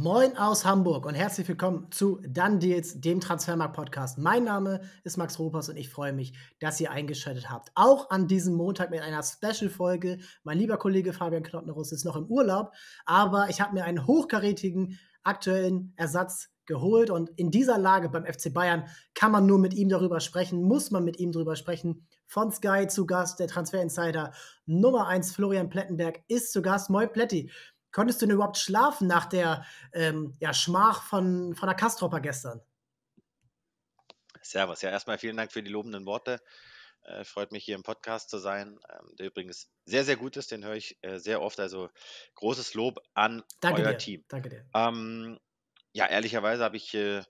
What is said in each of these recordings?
Moin aus Hamburg und herzlich willkommen zu Dann Deals, dem Transfermarkt-Podcast. Mein Name ist Max Ropers und ich freue mich, dass ihr eingeschaltet habt. Auch an diesem Montag mit einer Special-Folge. Mein lieber Kollege Fabian Knottenrus ist noch im Urlaub, aber ich habe mir einen hochkarätigen aktuellen Ersatz geholt und in dieser Lage beim FC Bayern kann man nur mit ihm darüber sprechen, muss man mit ihm darüber sprechen. Von Sky zu Gast, der Transfer Insider Nummer 1 Florian Plettenberg ist zu Gast. Moin Pletti konntest du denn überhaupt schlafen nach der ähm, ja, Schmach von, von der Kastropper gestern? Servus. Ja, erstmal vielen Dank für die lobenden Worte. Äh, freut mich, hier im Podcast zu sein, ähm, der übrigens sehr, sehr gut ist. Den höre ich äh, sehr oft. Also großes Lob an Danke euer dir. Team. Danke dir. Ähm, ja, ehrlicherweise habe ich äh,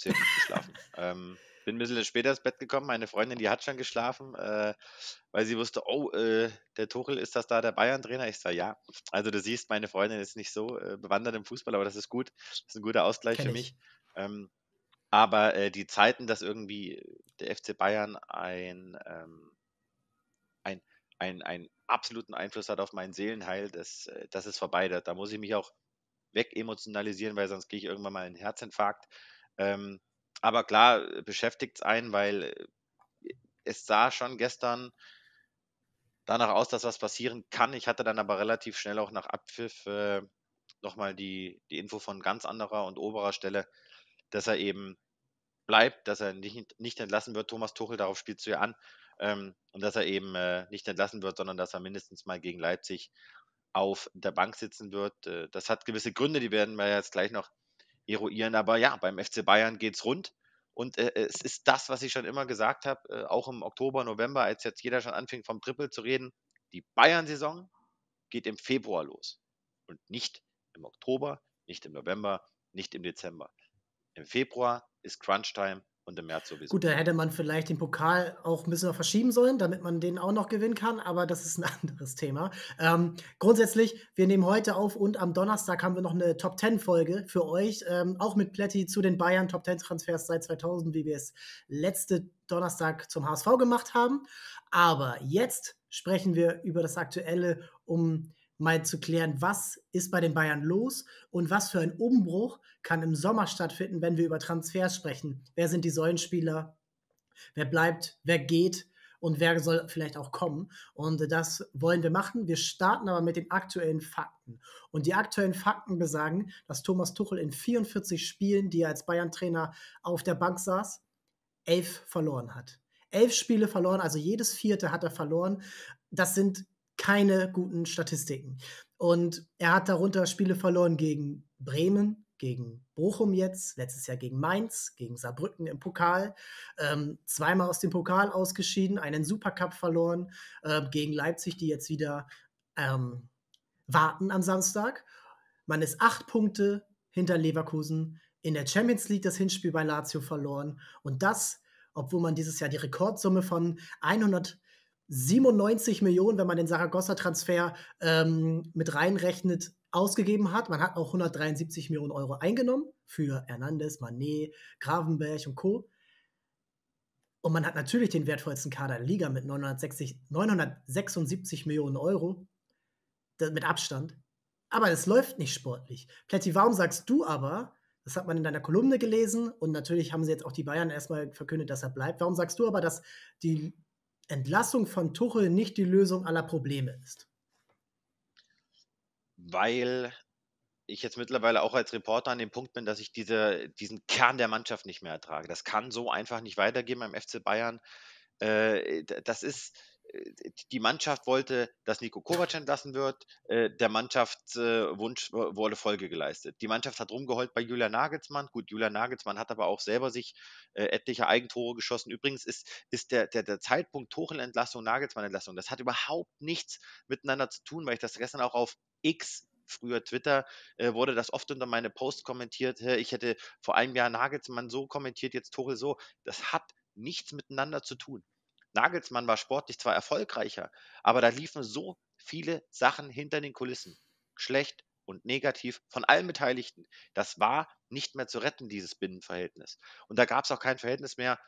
sehr gut geschlafen. ähm, bin ein bisschen später ins Bett gekommen. Meine Freundin, die hat schon geschlafen, äh, weil sie wusste, oh, äh, der Tuchel, ist das da der Bayern-Trainer? Ich sage, ja. Also du siehst, meine Freundin ist nicht so äh, bewandert im Fußball, aber das ist gut. Das ist ein guter Ausgleich Kenn für mich. Ähm, aber äh, die Zeiten, dass irgendwie der FC Bayern ein, ähm, ein, ein, einen absoluten Einfluss hat auf mein Seelenheil, das, äh, das ist vorbei. Da, da muss ich mich auch weg emotionalisieren, weil sonst gehe ich irgendwann mal in einen Herzinfarkt. Ähm, aber klar, äh, beschäftigt es einen, weil äh, es sah schon gestern danach aus, dass was passieren kann. Ich hatte dann aber relativ schnell auch nach Abpfiff äh, nochmal die, die Info von ganz anderer und oberer Stelle, dass er eben bleibt, dass er nicht, nicht entlassen wird. Thomas Tuchel, darauf spielst du ja an. Ähm, und dass er eben äh, nicht entlassen wird, sondern dass er mindestens mal gegen Leipzig auf der Bank sitzen wird. Äh, das hat gewisse Gründe, die werden wir jetzt gleich noch eruieren. Aber ja, beim FC Bayern geht's rund. Und äh, es ist das, was ich schon immer gesagt habe, äh, auch im Oktober, November, als jetzt jeder schon anfing, vom Triple zu reden. Die Bayern-Saison geht im Februar los. Und nicht im Oktober, nicht im November, nicht im Dezember. Im Februar ist Crunch-Time und im März sowieso. Gut, da hätte man vielleicht den Pokal auch ein bisschen verschieben sollen, damit man den auch noch gewinnen kann, aber das ist ein anderes Thema. Ähm, grundsätzlich, wir nehmen heute auf und am Donnerstag haben wir noch eine Top 10 Folge für euch, ähm, auch mit Pletti zu den Bayern Top 10 Transfers seit 2000, wie wir es letzte Donnerstag zum HSV gemacht haben. Aber jetzt sprechen wir über das Aktuelle um mal zu klären, was ist bei den Bayern los und was für ein Umbruch kann im Sommer stattfinden, wenn wir über Transfers sprechen. Wer sind die Säulenspieler? Wer bleibt? Wer geht? Und wer soll vielleicht auch kommen? Und das wollen wir machen. Wir starten aber mit den aktuellen Fakten. Und die aktuellen Fakten besagen, dass Thomas Tuchel in 44 Spielen, die er als Bayern-Trainer auf der Bank saß, elf verloren hat. Elf Spiele verloren, also jedes vierte hat er verloren. Das sind keine guten Statistiken. Und er hat darunter Spiele verloren gegen Bremen, gegen Bochum jetzt, letztes Jahr gegen Mainz, gegen Saarbrücken im Pokal, ähm, zweimal aus dem Pokal ausgeschieden, einen Supercup verloren, äh, gegen Leipzig, die jetzt wieder ähm, warten am Samstag. Man ist acht Punkte hinter Leverkusen, in der Champions League das Hinspiel bei Lazio verloren und das, obwohl man dieses Jahr die Rekordsumme von 100 97 Millionen, wenn man den Saragossa-Transfer ähm, mit reinrechnet, ausgegeben hat. Man hat auch 173 Millionen Euro eingenommen für Hernandez, Manet, Gravenberg und Co. Und man hat natürlich den wertvollsten Kader der Liga mit 960, 976 Millionen Euro. Mit Abstand. Aber es läuft nicht sportlich. Plätti, warum sagst du aber, das hat man in deiner Kolumne gelesen und natürlich haben sie jetzt auch die Bayern erstmal verkündet, dass er bleibt. Warum sagst du aber, dass die Entlassung von Tuchel nicht die Lösung aller Probleme ist? Weil ich jetzt mittlerweile auch als Reporter an dem Punkt bin, dass ich diese, diesen Kern der Mannschaft nicht mehr ertrage. Das kann so einfach nicht weitergehen beim FC Bayern. Äh, das ist die Mannschaft wollte, dass Nico Kovac entlassen wird. Äh, der Mannschaftswunsch äh, wurde Folge geleistet. Die Mannschaft hat rumgeheult bei Julian Nagelsmann. Gut, Julian Nagelsmann hat aber auch selber sich äh, etliche Eigentore geschossen. Übrigens ist, ist der, der, der Zeitpunkt Tuchel-Entlassung, Nagelsmann-Entlassung, das hat überhaupt nichts miteinander zu tun, weil ich das gestern auch auf X früher Twitter, äh, wurde das oft unter meine Posts kommentiert. Ich hätte vor einem Jahr Nagelsmann so kommentiert, jetzt Tuchel so. Das hat nichts miteinander zu tun. Nagelsmann war sportlich zwar erfolgreicher, aber da liefen so viele Sachen hinter den Kulissen. Schlecht und negativ von allen Beteiligten. Das war nicht mehr zu retten, dieses Binnenverhältnis. Und da gab es auch kein Verhältnis mehr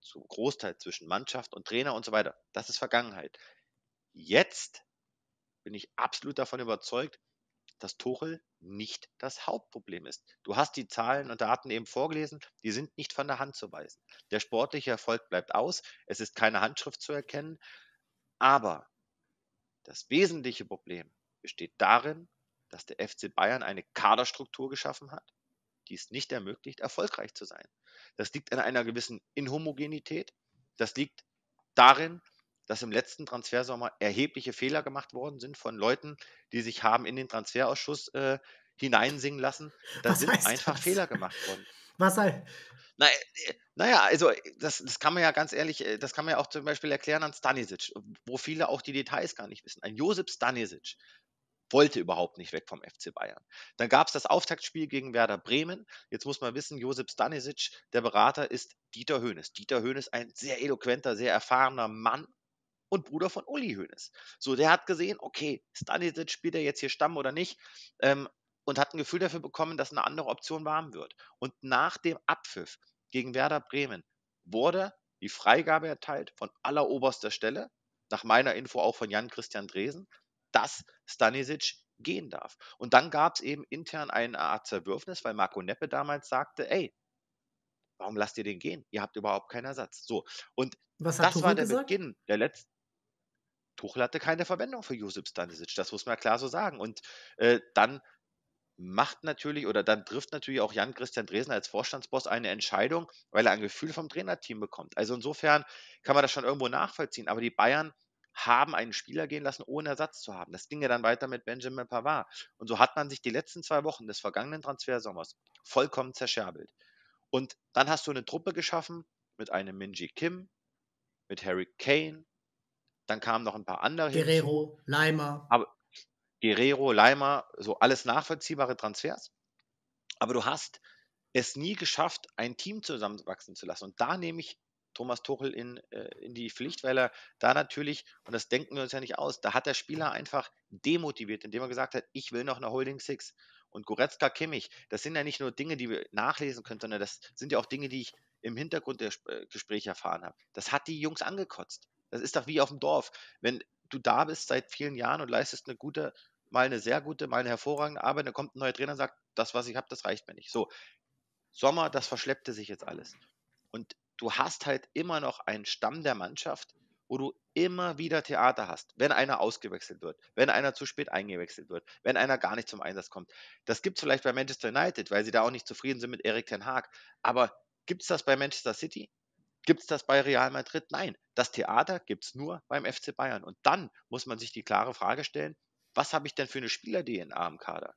zum Großteil zwischen Mannschaft und Trainer und so weiter. Das ist Vergangenheit. Jetzt bin ich absolut davon überzeugt, dass Tuchel nicht das Hauptproblem ist. Du hast die Zahlen und Daten eben vorgelesen, die sind nicht von der Hand zu weisen. Der sportliche Erfolg bleibt aus, es ist keine Handschrift zu erkennen, aber das wesentliche Problem besteht darin, dass der FC Bayern eine Kaderstruktur geschaffen hat, die es nicht ermöglicht, erfolgreich zu sein. Das liegt an einer gewissen Inhomogenität, das liegt darin, dass im letzten Transfersommer erhebliche Fehler gemacht worden sind von Leuten, die sich haben in den Transferausschuss äh, hineinsingen lassen. Da Was sind einfach das? Fehler gemacht worden. Was sei? Äh, naja, also äh, das, das, kann man ja ganz ehrlich, äh, das kann man ja auch zum Beispiel erklären an Stanisic, wo viele auch die Details gar nicht wissen. Ein Josip Stanisic wollte überhaupt nicht weg vom FC Bayern. Dann gab es das Auftaktspiel gegen Werder Bremen. Jetzt muss man wissen, Josip Stanisic, der Berater, ist Dieter Hoeneß. Dieter Hoeneß, ein sehr eloquenter, sehr erfahrener Mann, und Bruder von Uli Hoeneß. So, der hat gesehen, okay, Stanisic spielt er jetzt hier Stamm oder nicht ähm, und hat ein Gefühl dafür bekommen, dass eine andere Option warm wird. Und nach dem Abpfiff gegen Werder Bremen wurde die Freigabe erteilt von alleroberster Stelle, nach meiner Info auch von Jan-Christian Dresen, dass Stanisic gehen darf. Und dann gab es eben intern eine Art Zerwürfnis, weil Marco Neppe damals sagte, ey, warum lasst ihr den gehen? Ihr habt überhaupt keinen Ersatz. So, und das war der gesagt? Beginn der letzten, Tuchel hatte keine Verwendung für Josip Stanisic, das muss man klar so sagen. Und äh, dann macht natürlich oder dann trifft natürlich auch Jan Christian Dresen als Vorstandsboss eine Entscheidung, weil er ein Gefühl vom Trainerteam bekommt. Also insofern kann man das schon irgendwo nachvollziehen. Aber die Bayern haben einen Spieler gehen lassen, ohne Ersatz zu haben. Das ging ja dann weiter mit Benjamin Pavard. Und so hat man sich die letzten zwei Wochen des vergangenen Transfersommers vollkommen zerscherbelt. Und dann hast du eine Truppe geschaffen mit einem Minji Kim, mit Harry Kane, dann kamen noch ein paar andere. Guerrero, hinzu. Leimer. Aber Guerrero, Leimer, so alles nachvollziehbare Transfers. Aber du hast es nie geschafft, ein Team zusammenwachsen zu lassen. Und da nehme ich Thomas Tuchel in, äh, in die Pflicht, weil er da natürlich, und das denken wir uns ja nicht aus, da hat der Spieler einfach demotiviert, indem er gesagt hat, ich will noch eine Holding Six. Und Goretzka, Kimmich, das sind ja nicht nur Dinge, die wir nachlesen können, sondern das sind ja auch Dinge, die ich im Hintergrund der äh, Gespräche erfahren habe. Das hat die Jungs angekotzt. Das ist doch wie auf dem Dorf. Wenn du da bist seit vielen Jahren und leistest eine gute, mal eine sehr gute, mal eine hervorragende Arbeit, dann kommt ein neuer Trainer und sagt, das, was ich habe, das reicht mir nicht. So, Sommer, das verschleppte sich jetzt alles. Und du hast halt immer noch einen Stamm der Mannschaft, wo du immer wieder Theater hast, wenn einer ausgewechselt wird, wenn einer zu spät eingewechselt wird, wenn einer gar nicht zum Einsatz kommt. Das gibt es vielleicht bei Manchester United, weil sie da auch nicht zufrieden sind mit Erik Ten Haag. Aber gibt es das bei Manchester City? Gibt es das bei Real Madrid? Nein. Das Theater gibt es nur beim FC Bayern. Und dann muss man sich die klare Frage stellen, was habe ich denn für eine Spieler-DNA im Kader?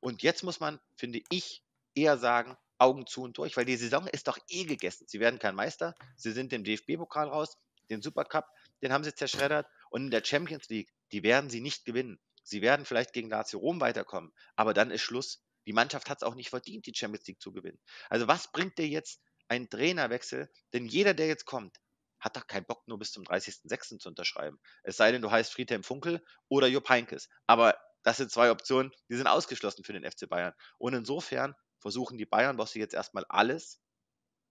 Und jetzt muss man, finde ich, eher sagen, Augen zu und durch, weil die Saison ist doch eh gegessen. Sie werden kein Meister, sie sind im DFB-Pokal raus, den Supercup, den haben sie zerschreddert und in der Champions League, die werden sie nicht gewinnen. Sie werden vielleicht gegen Lazio Rom weiterkommen, aber dann ist Schluss. Die Mannschaft hat es auch nicht verdient, die Champions League zu gewinnen. Also was bringt dir jetzt einen Trainerwechsel, denn jeder, der jetzt kommt, hat doch keinen Bock, nur bis zum 30.06. zu unterschreiben. Es sei denn, du heißt Friedhelm Funkel oder Jupp Heinkes. Aber das sind zwei Optionen, die sind ausgeschlossen für den FC Bayern. Und insofern versuchen die Bayern-Bosse jetzt erstmal alles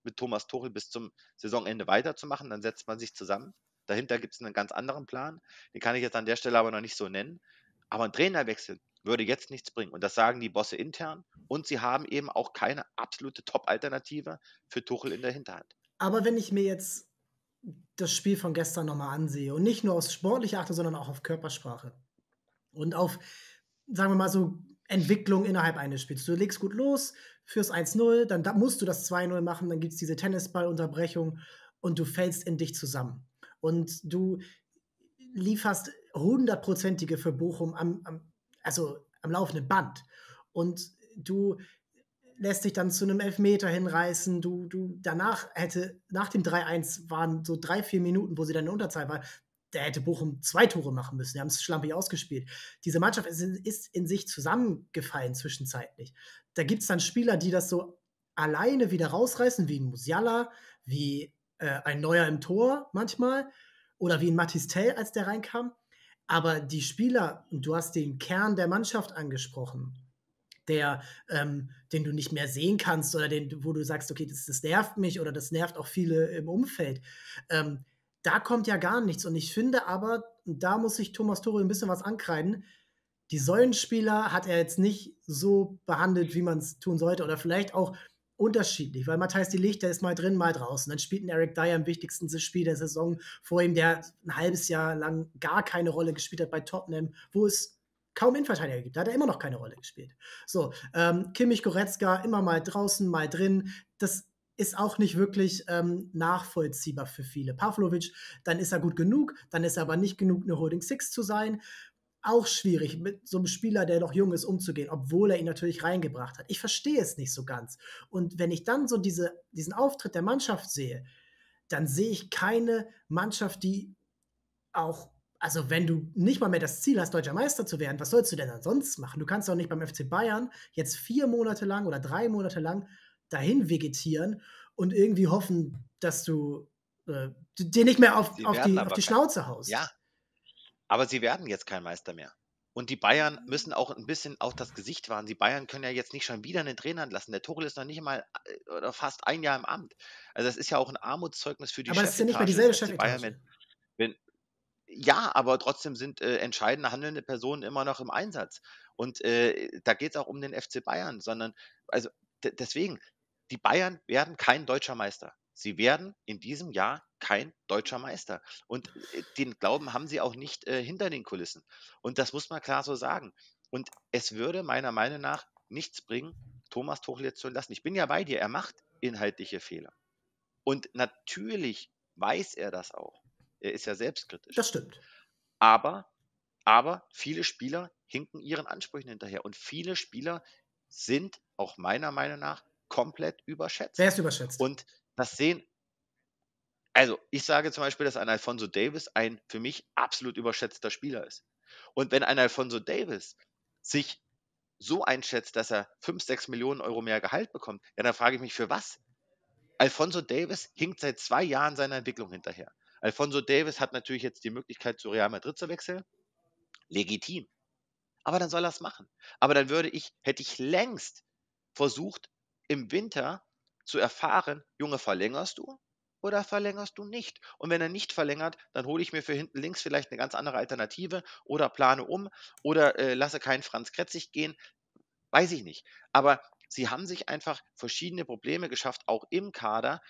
mit Thomas Tuchel bis zum Saisonende weiterzumachen. Dann setzt man sich zusammen. Dahinter gibt es einen ganz anderen Plan. Den kann ich jetzt an der Stelle aber noch nicht so nennen. Aber ein Trainerwechsel würde jetzt nichts bringen. Und das sagen die Bosse intern. Und sie haben eben auch keine absolute Top-Alternative für Tuchel in der Hinterhand. Aber wenn ich mir jetzt das Spiel von gestern nochmal ansehe und nicht nur aufs Sportliche achte, sondern auch auf Körpersprache und auf, sagen wir mal so, Entwicklung innerhalb eines Spiels. Du legst gut los, fürs 1-0, dann da musst du das 2-0 machen, dann gibt es diese Tennisballunterbrechung und du fällst in dich zusammen. Und du lieferst hundertprozentige für Bochum am, am also am laufenden Band. Und du lässt dich dann zu einem Elfmeter hinreißen. Du, du danach hätte, nach dem 3-1 waren so drei, vier Minuten, wo sie dann in Unterzahl war. Da hätte Bochum zwei Tore machen müssen. Die haben es schlampig ausgespielt. Diese Mannschaft ist in, ist in sich zusammengefallen zwischenzeitlich. Da gibt es dann Spieler, die das so alleine wieder rausreißen, wie ein Musiala, wie äh, ein Neuer im Tor manchmal oder wie ein Matistel, als der reinkam. Aber die Spieler, du hast den Kern der Mannschaft angesprochen, der, ähm, den du nicht mehr sehen kannst oder den, wo du sagst, okay, das, das nervt mich oder das nervt auch viele im Umfeld. Ähm, da kommt ja gar nichts. Und ich finde aber, da muss sich Thomas Tuchel ein bisschen was ankreiden. Die Säulenspieler hat er jetzt nicht so behandelt, wie man es tun sollte. Oder vielleicht auch unterschiedlich, weil Matthijs die Lichter ist mal drin, mal draußen. Dann spielt ein Eric Dyer im wichtigsten Spiel der Saison vor ihm, der ein halbes Jahr lang gar keine Rolle gespielt hat bei Tottenham, wo es kaum Innenverteidiger gibt. Da hat er immer noch keine Rolle gespielt. So, ähm, Kimmich Goretzka immer mal draußen, mal drin. Das ist auch nicht wirklich ähm, nachvollziehbar für viele. Pavlovic, dann ist er gut genug, dann ist er aber nicht genug, eine Holding Six zu sein auch schwierig, mit so einem Spieler, der noch jung ist, umzugehen, obwohl er ihn natürlich reingebracht hat. Ich verstehe es nicht so ganz. Und wenn ich dann so diese, diesen Auftritt der Mannschaft sehe, dann sehe ich keine Mannschaft, die auch, also wenn du nicht mal mehr das Ziel hast, deutscher Meister zu werden, was sollst du denn dann sonst machen? Du kannst auch nicht beim FC Bayern jetzt vier Monate lang oder drei Monate lang dahin vegetieren und irgendwie hoffen, dass du äh, dir nicht mehr auf, auf die, auf die Schnauze haust. Ja, aber sie werden jetzt kein Meister mehr. Und die Bayern mhm. müssen auch ein bisschen auf das Gesicht wahren. Die Bayern können ja jetzt nicht schon wieder einen Trainer entlassen. Der Tuchel ist noch nicht mal äh, oder fast ein Jahr im Amt. Also das ist ja auch ein Armutszeugnis für die Aber es ist ja nicht mehr dieselbe Chefetage. Die ja, aber trotzdem sind äh, entscheidende handelnde Personen immer noch im Einsatz. Und äh, da geht es auch um den FC Bayern, sondern also deswegen, die Bayern werden kein deutscher Meister sie werden in diesem Jahr kein deutscher Meister. Und äh, den Glauben haben sie auch nicht äh, hinter den Kulissen. Und das muss man klar so sagen. Und es würde meiner Meinung nach nichts bringen, Thomas Tuchel jetzt zu lassen. Ich bin ja bei dir, er macht inhaltliche Fehler. Und natürlich weiß er das auch. Er ist ja selbstkritisch. Das stimmt. Aber, aber viele Spieler hinken ihren Ansprüchen hinterher. Und viele Spieler sind auch meiner Meinung nach komplett überschätzt. Sehr ist überschätzt? Und das sehen. Also, ich sage zum Beispiel, dass ein Alfonso Davis ein für mich absolut überschätzter Spieler ist. Und wenn ein Alfonso Davis sich so einschätzt, dass er 5, 6 Millionen Euro mehr Gehalt bekommt, ja, dann frage ich mich, für was? Alfonso Davis hinkt seit zwei Jahren seiner Entwicklung hinterher. Alfonso Davis hat natürlich jetzt die Möglichkeit, zu Real Madrid zu wechseln. Legitim. Aber dann soll er es machen. Aber dann würde ich, hätte ich längst versucht, im Winter zu erfahren, Junge, verlängerst du oder verlängerst du nicht? Und wenn er nicht verlängert, dann hole ich mir für hinten links vielleicht eine ganz andere Alternative oder plane um oder äh, lasse keinen Franz Kretzig gehen. Weiß ich nicht. Aber sie haben sich einfach verschiedene Probleme geschafft, auch im Kader,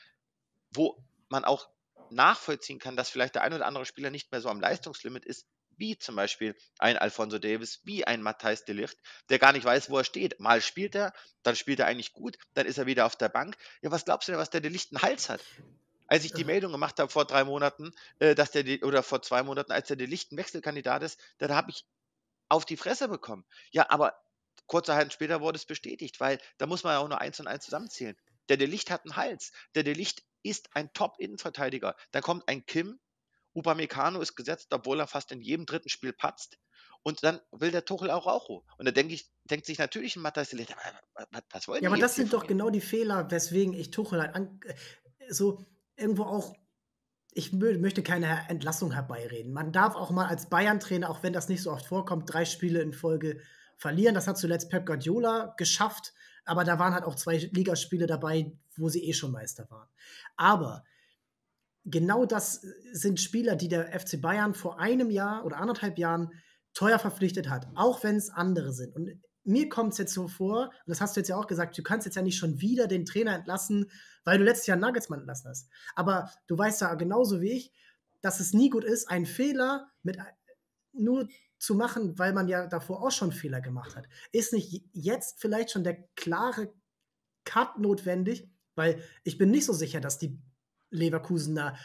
wo man auch nachvollziehen kann, dass vielleicht der ein oder andere Spieler nicht mehr so am Leistungslimit ist, wie zum Beispiel ein Alfonso Davis, wie ein Matthijs de Licht, der gar nicht weiß, wo er steht. Mal spielt er, dann spielt er eigentlich gut, dann ist er wieder auf der Bank. Ja, was glaubst du denn, was der de Licht einen Hals hat? Als ich die äh. Meldung gemacht habe vor drei Monaten, äh, dass der oder vor zwei Monaten, als der de Licht ein Wechselkandidat ist, dann habe ich auf die Fresse bekommen. Ja, aber kurze Zeit später wurde es bestätigt, weil da muss man ja auch nur eins und eins zusammenzählen. Der De Licht hat einen Hals. Der De Licht ist ein Top-Innenverteidiger. Da kommt ein Kim, Upamecano ist gesetzt, obwohl er fast in jedem dritten Spiel patzt. Und dann will der Tuchel auch Raucho. Und da denke ich, denkt sich natürlich ein Matthias was, was wollen Ja, aber das sind doch genau die Fehler, weswegen ich Tuchel halt an, äh, so irgendwo auch ich möchte keine Entlassung herbeireden. Man darf auch mal als Bayern-Trainer, auch wenn das nicht so oft vorkommt, drei Spiele in Folge verlieren. Das hat zuletzt Pep Guardiola geschafft, aber da waren halt auch zwei Ligaspiele dabei, wo sie eh schon Meister waren. Aber genau das äh, sind Spieler, die der FC Bayern vor einem Jahr oder anderthalb Jahren teuer verpflichtet hat, auch wenn es andere sind. Und mir kommt es jetzt so vor, und das hast du jetzt ja auch gesagt, du kannst jetzt ja nicht schon wieder den Trainer entlassen, weil du letztes Jahr Nuggetsmann entlassen hast. Aber du weißt ja genauso wie ich, dass es nie gut ist, einen Fehler mit äh, nur zu machen, weil man ja davor auch schon Fehler gemacht hat. Ist nicht jetzt vielleicht schon der klare Cut notwendig? Weil ich bin nicht so sicher, dass die Leverkusener.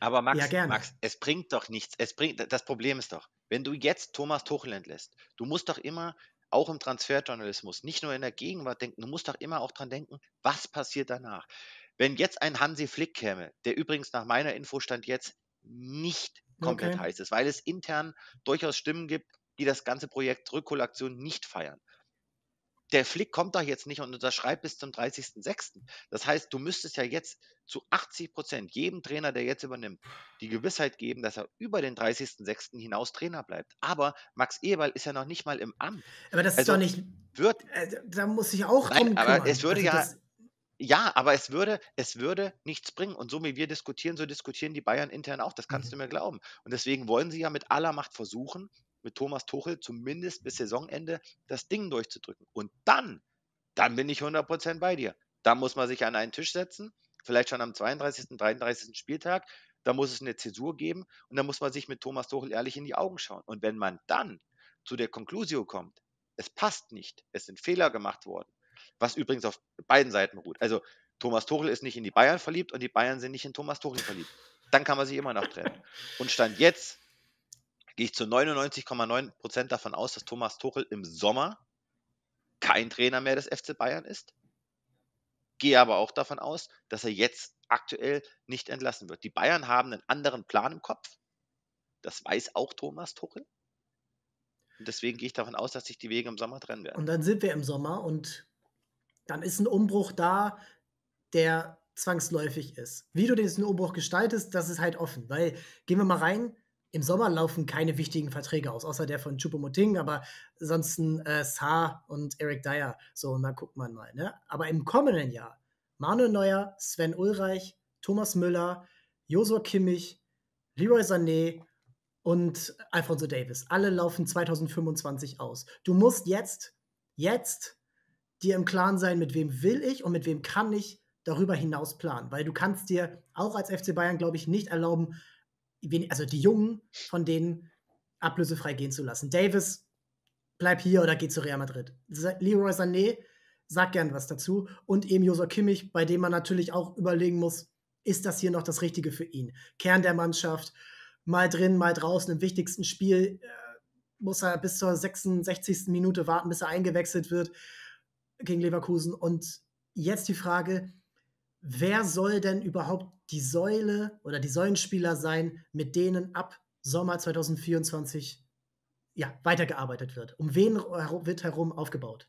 Aber Max, ja, gerne. Max, es bringt doch nichts. Es bringt, das Problem ist doch, wenn du jetzt Thomas Tuchel entlässt, du musst doch immer auch im Transferjournalismus, nicht nur in der Gegenwart denken, du musst doch immer auch dran denken, was passiert danach. Wenn jetzt ein Hansi Flick käme, der übrigens nach meiner Infostand jetzt nicht komplett okay. heiß ist, weil es intern durchaus Stimmen gibt, die das ganze Projekt Rückholaktion nicht feiern der Flick kommt doch jetzt nicht und unterschreibt bis zum 30.06. Das heißt, du müsstest ja jetzt zu 80 Prozent jedem Trainer, der jetzt übernimmt, die Gewissheit geben, dass er über den 30.06. hinaus Trainer bleibt. Aber Max Eberl ist ja noch nicht mal im Amt. Aber das also ist doch nicht. Wird, äh, da muss ich auch nein, drum kümmern. Aber es würde also ja. Ja, aber es würde, es würde nichts bringen. Und so wie wir diskutieren, so diskutieren die Bayern intern auch. Das kannst mhm. du mir glauben. Und deswegen wollen sie ja mit aller Macht versuchen, mit Thomas Tuchel zumindest bis Saisonende das Ding durchzudrücken. Und dann, dann bin ich 100% bei dir. Da muss man sich an einen Tisch setzen, vielleicht schon am 32., 33. Spieltag. Da muss es eine Zäsur geben und da muss man sich mit Thomas Tuchel ehrlich in die Augen schauen. Und wenn man dann zu der Conclusio kommt, es passt nicht, es sind Fehler gemacht worden, was übrigens auf beiden Seiten ruht. Also Thomas Tuchel ist nicht in die Bayern verliebt und die Bayern sind nicht in Thomas Tuchel verliebt. Dann kann man sich immer noch trennen. Und Stand jetzt gehe ich zu 99,9 davon aus, dass Thomas Tuchel im Sommer kein Trainer mehr des FC Bayern ist. Gehe aber auch davon aus, dass er jetzt aktuell nicht entlassen wird. Die Bayern haben einen anderen Plan im Kopf. Das weiß auch Thomas Tuchel. Und deswegen gehe ich davon aus, dass sich die Wege im Sommer trennen werden. Und dann sind wir im Sommer und dann ist ein Umbruch da, der zwangsläufig ist. Wie du diesen Umbruch gestaltest, das ist halt offen. Weil, gehen wir mal rein, im Sommer laufen keine wichtigen Verträge aus, außer der von Chupomoting, aber ansonsten äh, Saar und Eric Dyer. So, und da guckt man mal. Ne? Aber im kommenden Jahr Manuel Neuer, Sven Ulreich, Thomas Müller, Josua Kimmich, Leroy Sané und Alfonso Davis. Alle laufen 2025 aus. Du musst jetzt, jetzt dir im Klaren sein, mit wem will ich und mit wem kann ich darüber hinaus planen, weil du kannst dir auch als FC Bayern, glaube ich, nicht erlauben, also die Jungen von denen ablösefrei gehen zu lassen. Davis, bleib hier oder geh zu Real Madrid. Leroy Sané, sag gern was dazu. Und eben Josor Kimmich, bei dem man natürlich auch überlegen muss, ist das hier noch das Richtige für ihn? Kern der Mannschaft, mal drin, mal draußen im wichtigsten Spiel äh, muss er bis zur 66. Minute warten, bis er eingewechselt wird gegen Leverkusen. Und jetzt die Frage, wer soll denn überhaupt die Säule oder die Säulenspieler sein, mit denen ab Sommer 2024 ja, weitergearbeitet wird? Um wen wird herum aufgebaut?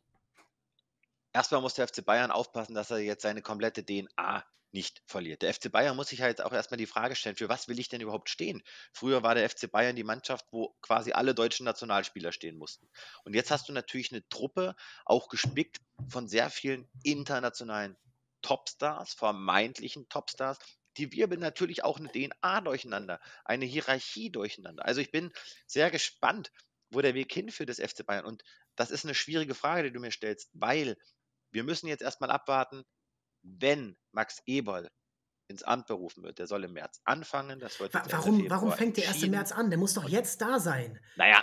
Erstmal muss der FC Bayern aufpassen, dass er jetzt seine komplette DNA nicht verliert. Der FC Bayern muss sich halt auch erstmal die Frage stellen, für was will ich denn überhaupt stehen? Früher war der FC Bayern die Mannschaft, wo quasi alle deutschen Nationalspieler stehen mussten. Und jetzt hast du natürlich eine Truppe, auch gespickt von sehr vielen internationalen Topstars, vermeintlichen Topstars, die wirbeln natürlich auch eine DNA durcheinander, eine Hierarchie durcheinander. Also ich bin sehr gespannt, wo der Weg hinführt des FC Bayern. Und das ist eine schwierige Frage, die du mir stellst, weil wir müssen jetzt erstmal abwarten, wenn Max Eberl ins Amt berufen wird. Der soll im März anfangen. Das wird warum warum fängt der 1. März an? Der muss doch jetzt da sein. Naja,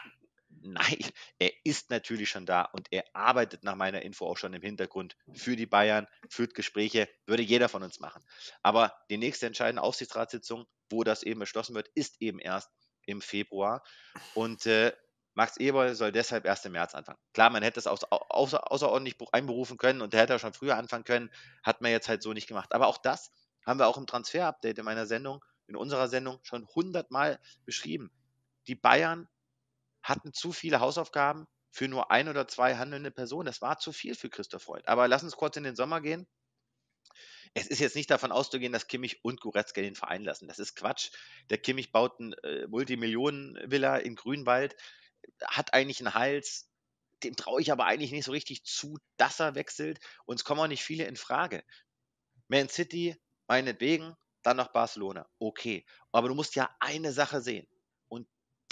nein, er ist natürlich schon da und er arbeitet nach meiner Info auch schon im Hintergrund für die Bayern, führt Gespräche, würde jeder von uns machen. Aber die nächste entscheidende Aufsichtsratssitzung, wo das eben beschlossen wird, ist eben erst im Februar. Und äh, Max Eberl soll deshalb erst im März anfangen. Klar, man hätte es außer, außer, außerordentlich einberufen können und der hätte auch schon früher anfangen können, hat man jetzt halt so nicht gemacht. Aber auch das haben wir auch im Transfer-Update in meiner Sendung, in unserer Sendung schon hundertmal beschrieben. Die Bayern hatten zu viele Hausaufgaben für nur ein oder zwei handelnde Personen. Das war zu viel für Christoph Freund. Aber lass uns kurz in den Sommer gehen. Es ist jetzt nicht davon auszugehen, dass Kimmich und Goretzka den Verein lassen. Das ist Quatsch. Der Kimmich baut eine äh, Multimillionenvilla in Grünwald, hat eigentlich einen Hals. Dem traue ich aber eigentlich nicht so richtig zu, dass er wechselt. Und es kommen auch nicht viele in Frage. Man City, meinetwegen, dann noch Barcelona. Okay. Aber du musst ja eine Sache sehen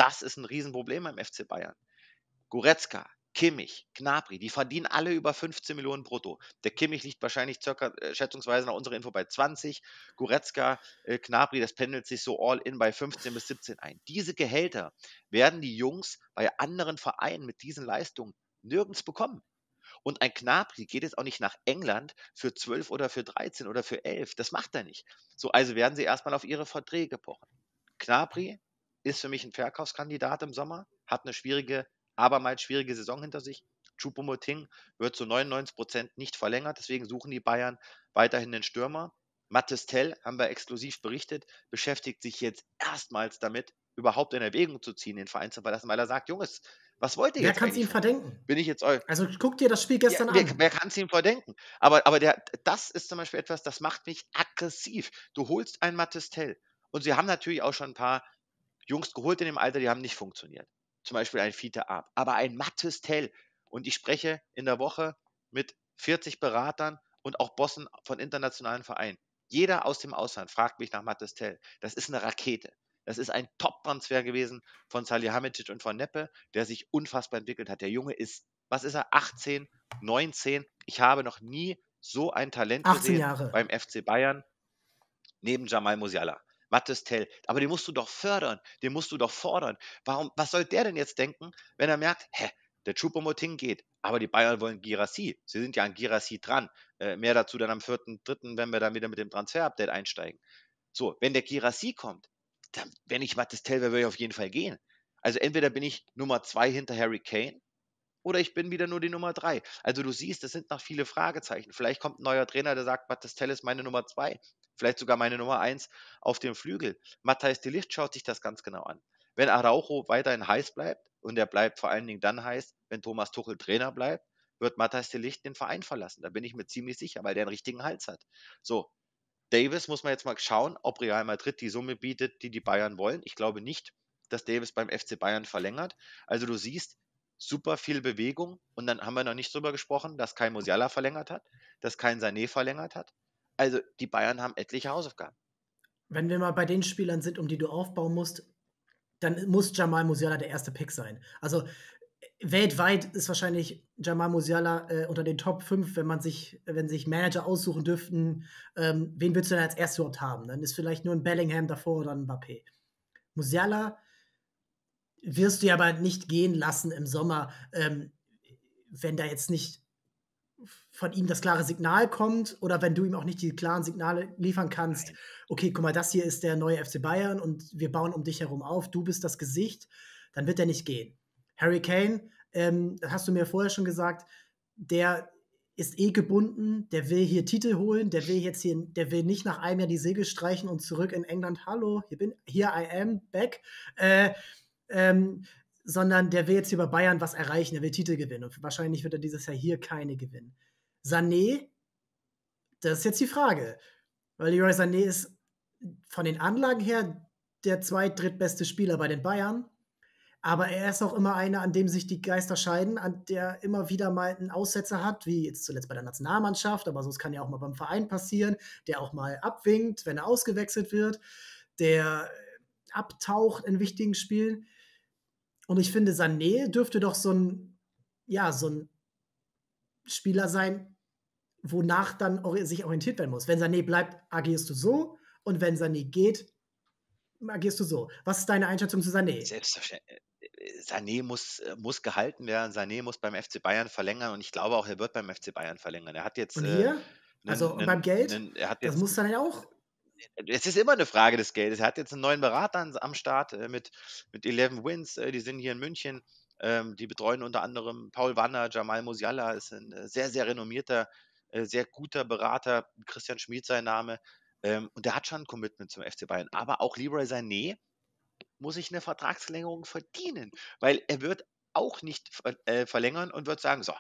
das ist ein Riesenproblem beim FC Bayern. Goretzka, Kimmich, Gnabry, die verdienen alle über 15 Millionen brutto. Der Kimmich liegt wahrscheinlich circa, äh, schätzungsweise nach unserer Info bei 20. Goretzka, äh, Gnabry, das pendelt sich so all in bei 15 bis 17 ein. Diese Gehälter werden die Jungs bei anderen Vereinen mit diesen Leistungen nirgends bekommen. Und ein Gnabry geht jetzt auch nicht nach England für 12 oder für 13 oder für 11. Das macht er nicht. So, also werden sie erstmal auf ihre Verträge pochen. Gnabry ist für mich ein Verkaufskandidat im Sommer, hat eine schwierige, abermals schwierige Saison hinter sich. Chupomoting wird zu 99 Prozent nicht verlängert, deswegen suchen die Bayern weiterhin den Stürmer. Mattes Tell, haben wir exklusiv berichtet, beschäftigt sich jetzt erstmals damit, überhaupt in Erwägung zu ziehen, den Verein zu verlassen, weil er sagt, Jungs, was wollt ihr wer jetzt? Wer kann es ihm verdenken? Bin ich jetzt eu Also guck dir das Spiel gestern ja, wer, an. Wer kann es ihm verdenken? Aber, aber der, das ist zum Beispiel etwas, das macht mich aggressiv. Du holst einen Mattistell. Und sie haben natürlich auch schon ein paar Jungs geholt in dem Alter, die haben nicht funktioniert. Zum Beispiel ein Fiete Ab. Aber ein Mattes Tell. Und ich spreche in der Woche mit 40 Beratern und auch Bossen von internationalen Vereinen. Jeder aus dem Ausland fragt mich nach Mattes Tell. Das ist eine Rakete. Das ist ein Top-Transfer gewesen von Salihamidzic und von Neppe, der sich unfassbar entwickelt hat. Der Junge ist, was ist er, 18, 19? Ich habe noch nie so ein Talent gesehen Jahre. beim FC Bayern neben Jamal Musiala. Wattestell. Aber den musst du doch fördern, den musst du doch fordern. Warum, was soll der denn jetzt denken, wenn er merkt, hä, der Choupo-Moting geht, aber die Bayern wollen Girassi. Sie sind ja an Girassi dran. Äh, mehr dazu dann am 4.3., wenn wir dann wieder mit dem Transfer-Update einsteigen. So, wenn der Girassi kommt, dann, wenn ich Wattestell wäre, würde ich auf jeden Fall gehen. Also entweder bin ich Nummer 2 hinter Harry Kane oder ich bin wieder nur die Nummer 3. Also du siehst, es sind noch viele Fragezeichen. Vielleicht kommt ein neuer Trainer, der sagt, Mattistell ist meine Nummer 2 vielleicht sogar meine Nummer 1 auf dem Flügel. Matthijs de Licht schaut sich das ganz genau an. Wenn Araujo weiterhin heiß bleibt, und er bleibt vor allen Dingen dann heiß, wenn Thomas Tuchel Trainer bleibt, wird Matthijs de Licht den Verein verlassen. Da bin ich mir ziemlich sicher, weil der einen richtigen Hals hat. So, Davis muss man jetzt mal schauen, ob Real Madrid die Summe bietet, die die Bayern wollen. Ich glaube nicht, dass Davis beim FC Bayern verlängert. Also du siehst, super viel Bewegung und dann haben wir noch nicht drüber gesprochen, dass kein Musiala verlängert hat, dass kein Sané verlängert hat. Also die Bayern haben etliche Hausaufgaben. Wenn wir mal bei den Spielern sind, um die du aufbauen musst, dann muss Jamal Musiala der erste Pick sein. Also weltweit ist wahrscheinlich Jamal Musiala äh, unter den Top 5, wenn man sich, wenn sich Manager aussuchen dürften, ähm, wen willst du denn als erstes überhaupt haben? Dann ist vielleicht nur ein Bellingham davor oder ein Mbappé. Musiala wirst du ja aber nicht gehen lassen im Sommer, ähm, wenn da jetzt nicht von ihm das klare Signal kommt oder wenn du ihm auch nicht die klaren Signale liefern kannst, Nein. okay, guck mal, das hier ist der neue FC Bayern und wir bauen um dich herum auf, du bist das Gesicht, dann wird er nicht gehen. Harry Kane, ähm, hast du mir vorher schon gesagt, der ist eh gebunden, der will hier Titel holen, der will jetzt hier, der will nicht nach einem Jahr die Segel streichen und zurück in England, hallo, hier bin, hier I am, back. Äh, ähm, sondern der will jetzt über Bayern was erreichen, der will Titel gewinnen. Und wahrscheinlich wird er dieses Jahr hier keine gewinnen. Sané, das ist jetzt die Frage. Weil Leroy Sané ist von den Anlagen her der zweit-, drittbeste Spieler bei den Bayern. Aber er ist auch immer einer, an dem sich die Geister scheiden, an der immer wieder mal einen Aussetzer hat, wie jetzt zuletzt bei der Nationalmannschaft, aber sonst kann ja auch mal beim Verein passieren, der auch mal abwinkt, wenn er ausgewechselt wird, der abtaucht in wichtigen Spielen. Und ich finde, Sané dürfte doch so ein, ja, so ein Spieler sein, wonach dann sich orientiert werden muss. Wenn Sané bleibt, agierst du so. Und wenn Sané geht, agierst du so. Was ist deine Einschätzung zu Sané? Selbstverständlich. Äh, Sané muss, äh, muss gehalten werden. Sané muss beim FC Bayern verlängern. Und ich glaube auch, er wird beim FC Bayern verlängern. Er hat jetzt. Und äh, hier? Äh, also einen, beim Geld? Einen, er hat jetzt, das muss dann ja auch es ist immer eine Frage des Geldes. Er hat jetzt einen neuen Berater am Start äh, mit, mit 11 Wins. Äh, die sind hier in München. Ähm, die betreuen unter anderem Paul Wanner, Jamal Musiala ist ein äh, sehr, sehr renommierter, sehr guter Berater. Christian Schmid sein Name. Ähm, und der hat schon ein Commitment zum FC Bayern. Aber auch Leroy Sané muss sich eine Vertragslängerung verdienen, weil er wird auch nicht verlängern und wird sagen, so,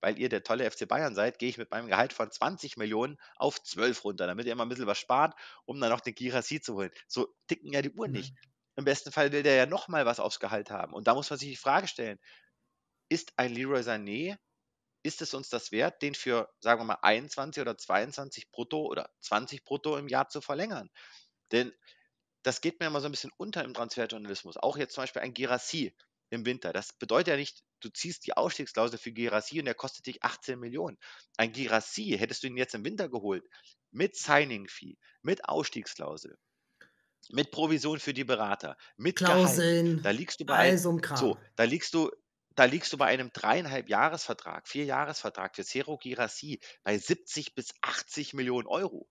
weil ihr der tolle FC Bayern seid, gehe ich mit meinem Gehalt von 20 Millionen auf 12 runter, damit ihr immer ein bisschen was spart, um dann noch den Girassi zu holen. So ticken ja die Uhren mhm. nicht. Im besten Fall will der ja nochmal was aufs Gehalt haben. Und da muss man sich die Frage stellen, ist ein Leroy Sané, ist es uns das wert, den für, sagen wir mal, 21 oder 22 brutto oder 20 brutto im Jahr zu verlängern? Denn das geht mir immer so ein bisschen unter im Transferjournalismus. Auch jetzt zum Beispiel ein Girassi im Winter. Das bedeutet ja nicht, du ziehst die Ausstiegsklausel für Girassi und der kostet dich 18 Millionen. Ein Girassi hättest du ihn jetzt im Winter geholt mit Signing-Fee, mit Ausstiegsklausel, mit Provision für die Berater, mit Klauseln. Gehalt. Da liegst du bei einem, so, da liegst du da liegst du bei einem dreieinhalb Jahresvertrag, vier Jahresvertrag für Cero Girassi bei 70 bis 80 Millionen Euro.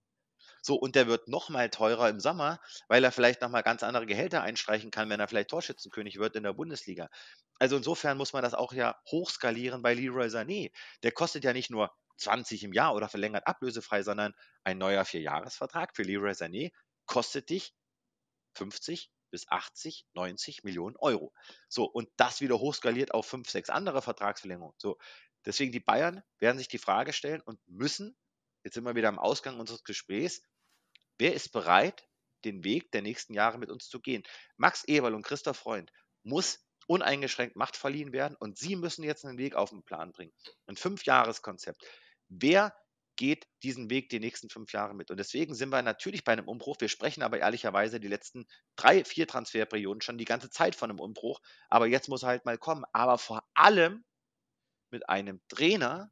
So, und der wird nochmal teurer im Sommer, weil er vielleicht nochmal ganz andere Gehälter einstreichen kann, wenn er vielleicht Torschützenkönig wird in der Bundesliga. Also insofern muss man das auch ja hochskalieren bei Leroy Sané. Der kostet ja nicht nur 20 im Jahr oder verlängert ablösefrei, sondern ein neuer Vierjahresvertrag für Leroy Sané kostet dich 50 bis 80, 90 Millionen Euro. So, und das wieder hochskaliert auf 5, 6 andere Vertragsverlängerungen. So, deswegen die Bayern werden sich die Frage stellen und müssen, jetzt sind wir wieder am Ausgang unseres Gesprächs, Wer ist bereit, den Weg der nächsten Jahre mit uns zu gehen? Max Eberl und Christoph Freund muss uneingeschränkt Macht verliehen werden und sie müssen jetzt einen Weg auf den Plan bringen. Ein Fünfjahreskonzept. Wer geht diesen Weg die nächsten fünf Jahre mit? Und deswegen sind wir natürlich bei einem Umbruch. Wir sprechen aber ehrlicherweise die letzten drei, vier Transferperioden schon die ganze Zeit von einem Umbruch. Aber jetzt muss er halt mal kommen. Aber vor allem mit einem Trainer,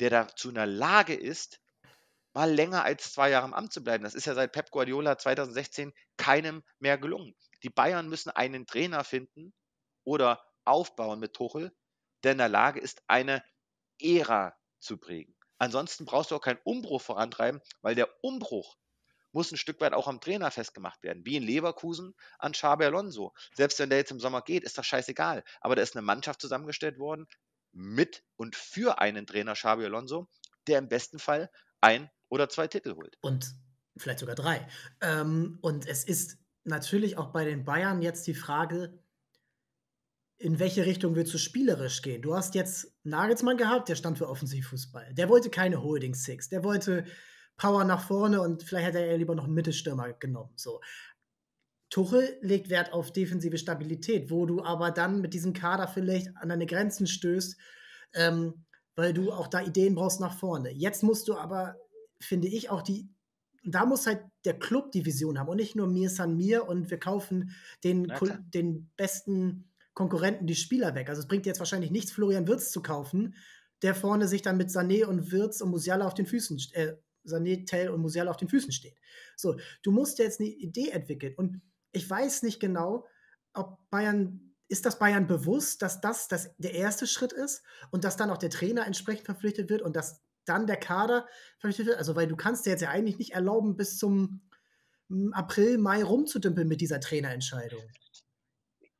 der dazu in der Lage ist, mal länger als zwei Jahre im Amt zu bleiben. Das ist ja seit Pep Guardiola 2016 keinem mehr gelungen. Die Bayern müssen einen Trainer finden oder aufbauen mit Tuchel, der in der Lage ist, eine Ära zu prägen. Ansonsten brauchst du auch keinen Umbruch vorantreiben, weil der Umbruch muss ein Stück weit auch am Trainer festgemacht werden, wie in Leverkusen an Xabi Alonso. Selbst wenn der jetzt im Sommer geht, ist das scheißegal. Aber da ist eine Mannschaft zusammengestellt worden mit und für einen Trainer Xabi Alonso, der im besten Fall ein oder zwei Titel holt. Und vielleicht sogar drei. Ähm, und es ist natürlich auch bei den Bayern jetzt die Frage, in welche Richtung willst du spielerisch gehen? Du hast jetzt Nagelsmann gehabt, der stand für Offensivfußball. Der wollte keine Holding Six. Der wollte Power nach vorne und vielleicht hätte er lieber noch einen Mittelstürmer genommen. So. Tuchel legt Wert auf defensive Stabilität, wo du aber dann mit diesem Kader vielleicht an deine Grenzen stößt, ähm, weil du auch da Ideen brauchst nach vorne. Jetzt musst du aber finde ich, auch die, da muss halt der Club die Vision haben und nicht nur mir san mir und wir kaufen den, den besten Konkurrenten die Spieler weg. Also es bringt jetzt wahrscheinlich nichts, Florian Wirz zu kaufen, der vorne sich dann mit Sané und Wirz und Musiala auf den Füßen, äh, Sané, Tell und Musiala auf den Füßen steht. So, du musst jetzt eine Idee entwickeln und ich weiß nicht genau, ob Bayern ist das Bayern bewusst, dass das, das der erste Schritt ist und dass dann auch der Trainer entsprechend verpflichtet wird und dass dann der Kader verpflichtet Also, weil du kannst dir jetzt ja eigentlich nicht erlauben, bis zum hm, April, Mai rumzudümpeln mit dieser Trainerentscheidung.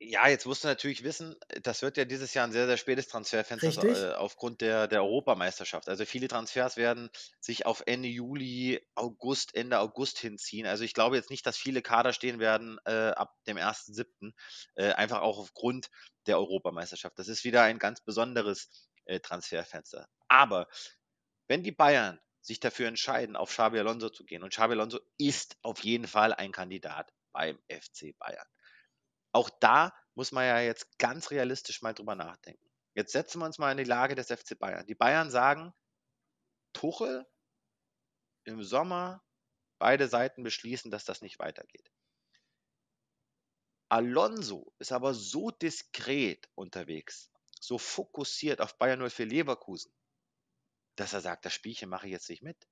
Ja, jetzt musst du natürlich wissen, das wird ja dieses Jahr ein sehr, sehr spätes Transferfenster äh, aufgrund der, der Europameisterschaft. Also viele Transfers werden sich auf Ende Juli, August, Ende August hinziehen. Also ich glaube jetzt nicht, dass viele Kader stehen werden äh, ab dem 1.7., äh, einfach auch aufgrund der Europameisterschaft. Das ist wieder ein ganz besonderes äh, Transferfenster. Aber wenn die Bayern sich dafür entscheiden, auf Xabi Alonso zu gehen, und Xabi Alonso ist auf jeden Fall ein Kandidat beim FC Bayern. Auch da muss man ja jetzt ganz realistisch mal drüber nachdenken. Jetzt setzen wir uns mal in die Lage des FC Bayern. Die Bayern sagen, Tuchel im Sommer, beide Seiten beschließen, dass das nicht weitergeht. Alonso ist aber so diskret unterwegs, so fokussiert auf Bayern 04 Leverkusen, dass er sagt, das Spielchen mache ich jetzt nicht mit.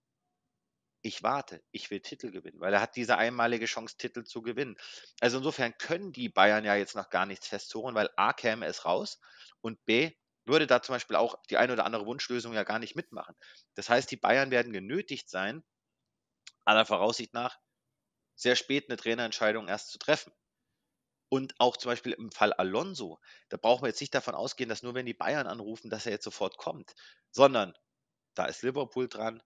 Ich warte, ich will Titel gewinnen, weil er hat diese einmalige Chance, Titel zu gewinnen. Also insofern können die Bayern ja jetzt noch gar nichts festzurren, weil A käme es raus und B würde da zum Beispiel auch die ein oder andere Wunschlösung ja gar nicht mitmachen. Das heißt, die Bayern werden genötigt sein, aller Voraussicht nach, sehr spät eine Trainerentscheidung erst zu treffen. Und auch zum Beispiel im Fall Alonso, da brauchen wir jetzt nicht davon ausgehen, dass nur wenn die Bayern anrufen, dass er jetzt sofort kommt, sondern da ist Liverpool dran,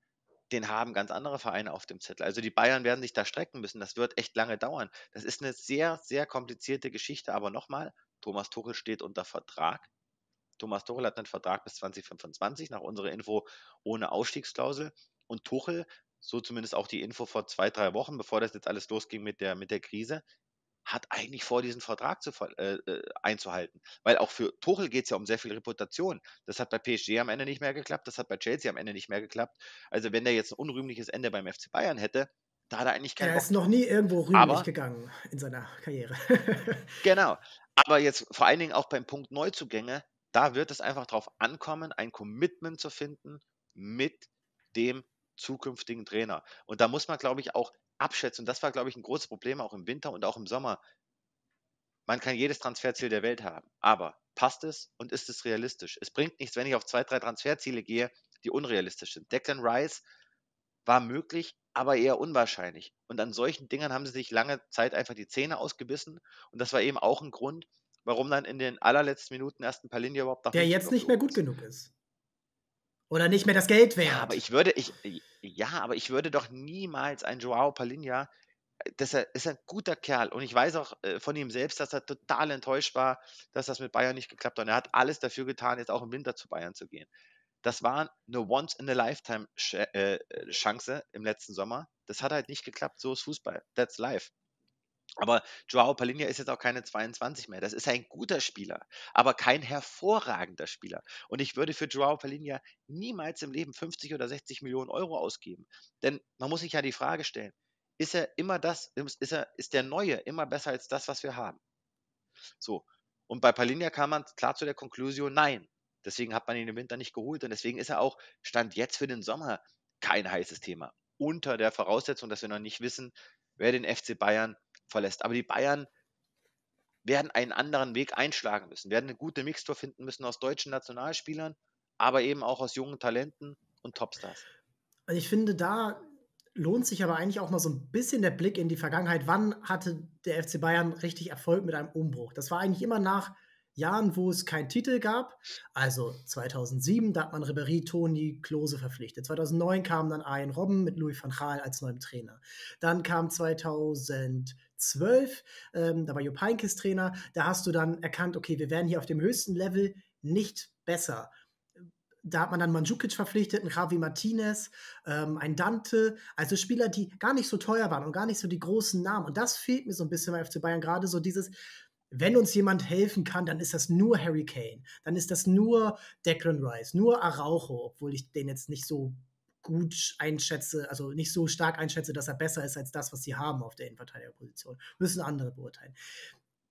den haben ganz andere Vereine auf dem Zettel. Also die Bayern werden sich da strecken müssen. Das wird echt lange dauern. Das ist eine sehr, sehr komplizierte Geschichte. Aber nochmal, Thomas Tuchel steht unter Vertrag. Thomas Tuchel hat einen Vertrag bis 2025, nach unserer Info, ohne Ausstiegsklausel. Und Tuchel, so zumindest auch die Info vor zwei, drei Wochen, bevor das jetzt alles losging mit der, mit der Krise, hat eigentlich vor, diesen Vertrag zu, äh, äh, einzuhalten. Weil auch für Tuchel geht es ja um sehr viel Reputation. Das hat bei PSG am Ende nicht mehr geklappt, das hat bei Chelsea am Ende nicht mehr geklappt. Also wenn der jetzt ein unrühmliches Ende beim FC Bayern hätte, da hat er eigentlich keinen Er ist noch nie irgendwo rühmlich aber, gegangen in seiner Karriere. genau. Aber jetzt vor allen Dingen auch beim Punkt Neuzugänge, da wird es einfach darauf ankommen, ein Commitment zu finden mit dem zukünftigen Trainer. Und da muss man, glaube ich, auch abschätzt. Und das war, glaube ich, ein großes Problem auch im Winter und auch im Sommer. Man kann jedes Transferziel der Welt haben, aber passt es und ist es realistisch? Es bringt nichts, wenn ich auf zwei, drei Transferziele gehe, die unrealistisch sind. Declan Rice war möglich, aber eher unwahrscheinlich. Und an solchen Dingern haben sie sich lange Zeit einfach die Zähne ausgebissen. Und das war eben auch ein Grund, warum dann in den allerletzten Minuten erst ein Palinja überhaupt nach Der jetzt nicht mehr gut genug ist oder nicht mehr das Geld wert. Ja, aber ich würde, ich, ja, aber ich würde doch niemals ein Joao Palinha, das ist ein guter Kerl und ich weiß auch äh, von ihm selbst, dass er total enttäuscht war, dass das mit Bayern nicht geklappt hat. Und er hat alles dafür getan, jetzt auch im Winter zu Bayern zu gehen. Das war eine Once-in-a-Lifetime-Chance äh, im letzten Sommer. Das hat halt nicht geklappt. So ist Fußball. That's life. Aber Joao Palinha ist jetzt auch keine 22 mehr. Das ist ein guter Spieler, aber kein hervorragender Spieler. Und ich würde für Joao Palinha niemals im Leben 50 oder 60 Millionen Euro ausgeben. Denn man muss sich ja die Frage stellen, ist er immer das, ist, er, ist der Neue immer besser als das, was wir haben? So. Und bei Palinha kam man klar zu der Konklusion, nein. Deswegen hat man ihn im Winter nicht geholt und deswegen ist er auch, stand jetzt für den Sommer kein heißes Thema. Unter der Voraussetzung, dass wir noch nicht wissen, wer den FC Bayern verlässt. Aber die Bayern werden einen anderen Weg einschlagen müssen, werden eine gute Mixtur finden müssen aus deutschen Nationalspielern, aber eben auch aus jungen Talenten und Topstars. Und also ich finde, da lohnt sich aber eigentlich auch mal so ein bisschen der Blick in die Vergangenheit. Wann hatte der FC Bayern richtig Erfolg mit einem Umbruch? Das war eigentlich immer nach Jahren, wo es keinen Titel gab. Also 2007, da hat man Ribery, Toni, Klose verpflichtet. 2009 kam dann ein Robben mit Louis van Gaal als neuem Trainer. Dann kam 2000 12. Ähm, da war Jupp Heynckes Trainer. Da hast du dann erkannt, okay, wir werden hier auf dem höchsten Level nicht besser. Da hat man dann Mandzukic verpflichtet, einen Javi Martinez, ähm, einen Dante, also Spieler, die gar nicht so teuer waren und gar nicht so die großen Namen. Und das fehlt mir so ein bisschen bei FC Bayern gerade so dieses, wenn uns jemand helfen kann, dann ist das nur Harry Kane, dann ist das nur Declan Rice, nur Araujo, obwohl ich den jetzt nicht so gut einschätze, also nicht so stark einschätze, dass er besser ist als das, was sie haben auf der Innenverteidigerposition. Müssen andere beurteilen.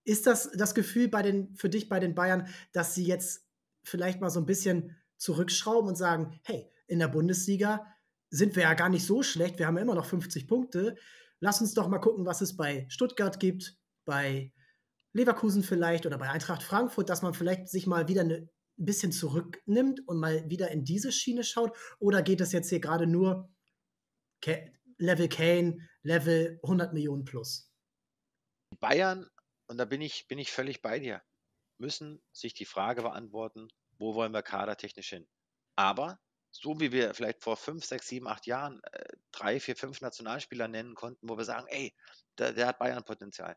Ist das das Gefühl bei den, für dich bei den Bayern, dass sie jetzt vielleicht mal so ein bisschen zurückschrauben und sagen, hey, in der Bundesliga sind wir ja gar nicht so schlecht, wir haben ja immer noch 50 Punkte. Lass uns doch mal gucken, was es bei Stuttgart gibt, bei Leverkusen vielleicht oder bei Eintracht Frankfurt, dass man vielleicht sich mal wieder eine ein bisschen zurücknimmt und mal wieder in diese Schiene schaut? Oder geht das jetzt hier gerade nur Level Kane, Level 100 Millionen plus? Bayern, und da bin ich, bin ich völlig bei dir, müssen sich die Frage beantworten, wo wollen wir kadertechnisch hin? Aber so wie wir vielleicht vor fünf, sechs, sieben, acht Jahren äh, drei, vier, fünf Nationalspieler nennen konnten, wo wir sagen, ey, der, der hat Bayern-Potenzial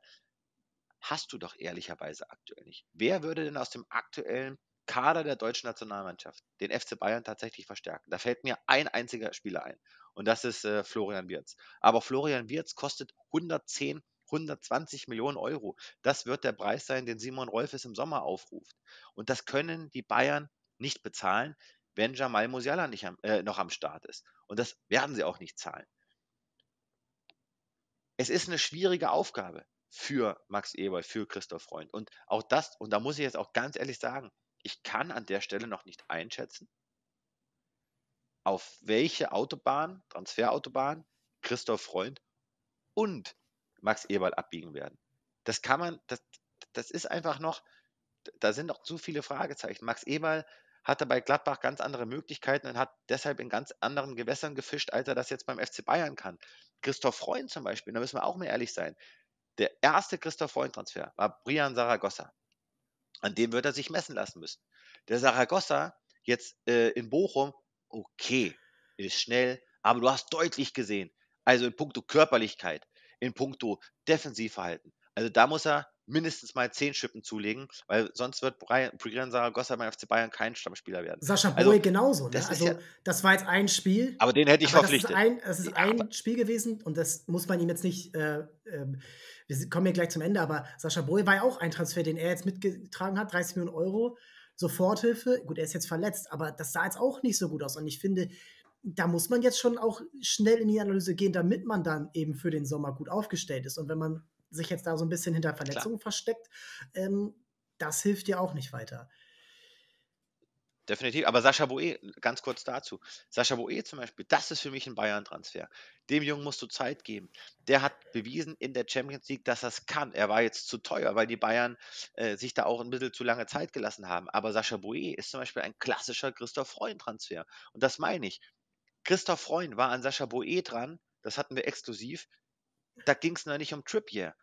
hast du doch ehrlicherweise aktuell nicht. Wer würde denn aus dem aktuellen Kader der deutschen Nationalmannschaft den FC Bayern tatsächlich verstärken. Da fällt mir ein einziger Spieler ein. Und das ist äh, Florian Wirz. Aber Florian Wirz kostet 110, 120 Millionen Euro. Das wird der Preis sein, den Simon Rolfes im Sommer aufruft. Und das können die Bayern nicht bezahlen, wenn Jamal Musiala nicht am, äh, noch am Start ist. Und das werden sie auch nicht zahlen. Es ist eine schwierige Aufgabe für Max Eber, für Christoph Freund. Und auch das, und da muss ich jetzt auch ganz ehrlich sagen, ich kann an der Stelle noch nicht einschätzen, auf welche Autobahn, Transferautobahn, Christoph Freund und Max Eberl abbiegen werden. Das kann man, das, das ist einfach noch, da sind noch zu viele Fragezeichen. Max Eberl hatte bei Gladbach ganz andere Möglichkeiten und hat deshalb in ganz anderen Gewässern gefischt, als er das jetzt beim FC Bayern kann. Christoph Freund zum Beispiel, da müssen wir auch mal ehrlich sein. Der erste Christoph Freund-Transfer war Brian Saragossa an dem wird er sich messen lassen müssen. Der Saragossa jetzt äh, in Bochum, okay, ist schnell, aber du hast deutlich gesehen, also in puncto Körperlichkeit, in puncto Defensivverhalten. Also da muss er mindestens mal zehn Schippen zulegen, weil sonst wird Brian Saragossa beim FC Bayern kein Stammspieler werden. Sascha Boy also, genauso. Ne? Das, also, ja, das war jetzt ein Spiel. Aber den hätte ich verpflichtet. Das ist ein, das ist ja, Spiel gewesen und das muss man ihm jetzt nicht. Äh, ähm, wir kommen hier gleich zum Ende, aber Sascha Boy war ja auch ein Transfer, den er jetzt mitgetragen hat: 30 Millionen Euro. Soforthilfe. Gut, er ist jetzt verletzt, aber das sah jetzt auch nicht so gut aus. Und ich finde, da muss man jetzt schon auch schnell in die Analyse gehen, damit man dann eben für den Sommer gut aufgestellt ist. Und wenn man sich jetzt da so ein bisschen hinter Verletzungen Klar. versteckt, ähm, das hilft dir auch nicht weiter. Definitiv, aber Sascha Boe, ganz kurz dazu. Sascha Boe zum Beispiel, das ist für mich ein Bayern-Transfer. Dem Jungen musst du Zeit geben. Der hat bewiesen in der Champions League, dass er es kann. Er war jetzt zu teuer, weil die Bayern äh, sich da auch ein bisschen zu lange Zeit gelassen haben. Aber Sascha Boe ist zum Beispiel ein klassischer Christoph Freund-Transfer. Und das meine ich. Christoph Freund war an Sascha Boe dran, das hatten wir exklusiv. Da ging es noch nicht um Trippier.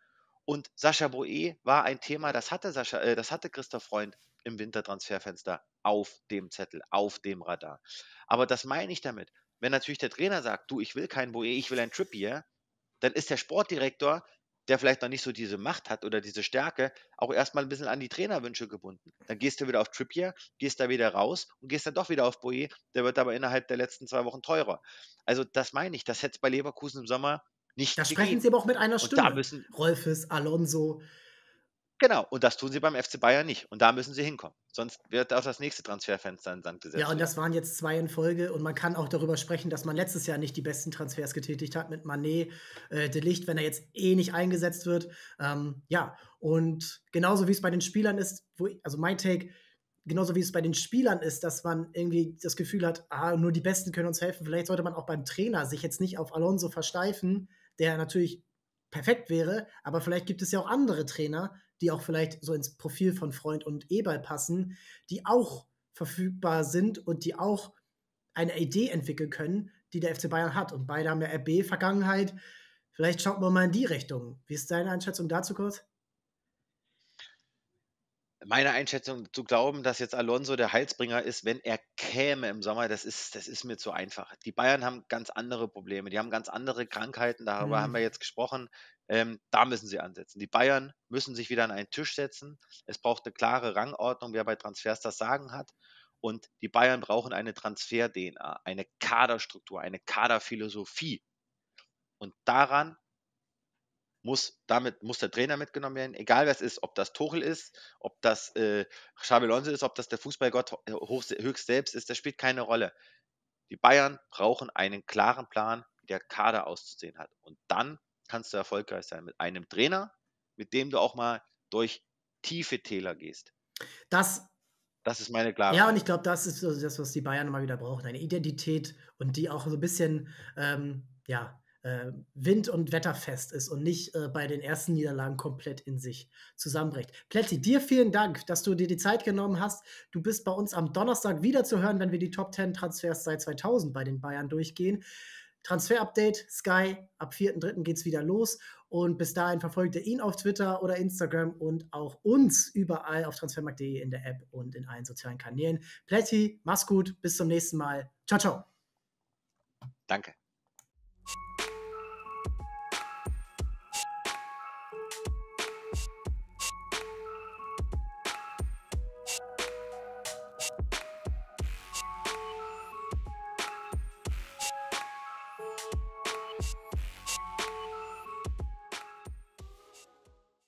Und Sascha Boe war ein Thema, das hatte Sascha, äh, das hatte Christoph Freund im Wintertransferfenster auf dem Zettel, auf dem Radar. Aber das meine ich damit. Wenn natürlich der Trainer sagt, du, ich will keinen Boe, ich will einen Trippier, dann ist der Sportdirektor, der vielleicht noch nicht so diese Macht hat oder diese Stärke, auch erstmal ein bisschen an die Trainerwünsche gebunden. Dann gehst du wieder auf Trippier, gehst da wieder raus und gehst dann doch wieder auf Boe, der wird aber innerhalb der letzten zwei Wochen teurer. Also das meine ich, das hätte es bei Leverkusen im Sommer nicht da sprechen gegeben. sie aber auch mit einer Stimme. Und da müssen, Rolfes, Alonso. Genau, und das tun sie beim FC Bayern nicht. Und da müssen sie hinkommen. Sonst wird auch das nächste Transferfenster in Sand gesetzt. Ja, und das waren jetzt zwei in Folge. Und man kann auch darüber sprechen, dass man letztes Jahr nicht die besten Transfers getätigt hat mit Manet, äh, De Licht, wenn er jetzt eh nicht eingesetzt wird. Ähm, ja, und genauso wie es bei den Spielern ist, ich, also mein Take, genauso wie es bei den Spielern ist, dass man irgendwie das Gefühl hat, ah, nur die Besten können uns helfen. Vielleicht sollte man auch beim Trainer sich jetzt nicht auf Alonso versteifen, der natürlich perfekt wäre, aber vielleicht gibt es ja auch andere Trainer, die auch vielleicht so ins Profil von Freund und Eberl passen, die auch verfügbar sind und die auch eine Idee entwickeln können, die der FC Bayern hat. Und beide haben ja RB-Vergangenheit. Vielleicht schaut man mal in die Richtung. Wie ist deine Einschätzung dazu kurz? meiner Einschätzung zu glauben, dass jetzt Alonso der Heilsbringer ist, wenn er käme im Sommer, das ist, das ist mir zu einfach. Die Bayern haben ganz andere Probleme, die haben ganz andere Krankheiten, darüber mhm. haben wir jetzt gesprochen. Ähm, da müssen sie ansetzen. Die Bayern müssen sich wieder an einen Tisch setzen. Es braucht eine klare Rangordnung, wer bei Transfers das Sagen hat. Und die Bayern brauchen eine Transfer-DNA, eine Kaderstruktur, eine Kaderphilosophie. Und daran muss damit muss der Trainer mitgenommen werden, egal wer es ist, ob das Tuchel ist, ob das äh, Xabi Alonso ist, ob das der Fußballgott äh, hoch, höchst selbst ist, das spielt keine Rolle. Die Bayern brauchen einen klaren Plan, wie der Kader auszusehen hat. Und dann kannst du erfolgreich sein mit einem Trainer, mit dem du auch mal durch tiefe Täler gehst. Das das ist meine Klarheit. Ja, und ich glaube, das ist so das, was die Bayern mal wieder brauchen. Eine Identität und die auch so ein bisschen, ähm, ja, äh, wind- und wetterfest ist und nicht äh, bei den ersten Niederlagen komplett in sich zusammenbricht. Plätti, dir vielen Dank, dass du dir die Zeit genommen hast. Du bist bei uns am Donnerstag wieder zu hören, wenn wir die Top 10 Transfers seit 2000 bei den Bayern durchgehen. Transfer-Update, Sky, ab 4.3. geht es wieder los. Und bis dahin verfolgt ihr ihn auf Twitter oder Instagram und auch uns überall auf transfermarkt.de in der App und in allen sozialen Kanälen. Plätti, mach's gut, bis zum nächsten Mal. Ciao, ciao. Danke.